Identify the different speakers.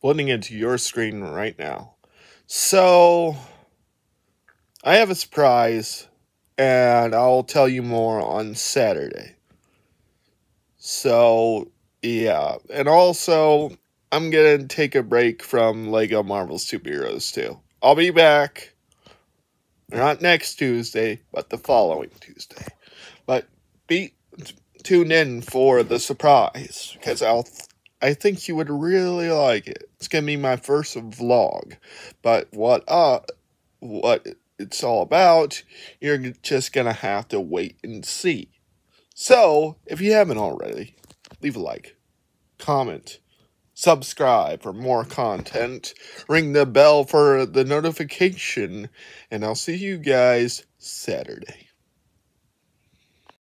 Speaker 1: blending into your screen right now. So, I have a surprise, and I'll tell you more on Saturday. So, yeah. And also, I'm going to take a break from LEGO Marvel Superheroes too. I'll be back. Not next Tuesday, but the following Tuesday. But be tune in for the surprise, because I'll I think you would really like it. It's gonna be my first vlog, but what uh, what it's all about, you're just gonna have to wait and see. So, if you haven't already, leave a like, comment, subscribe for more content, ring the bell for the notification, and I'll see you guys Saturday.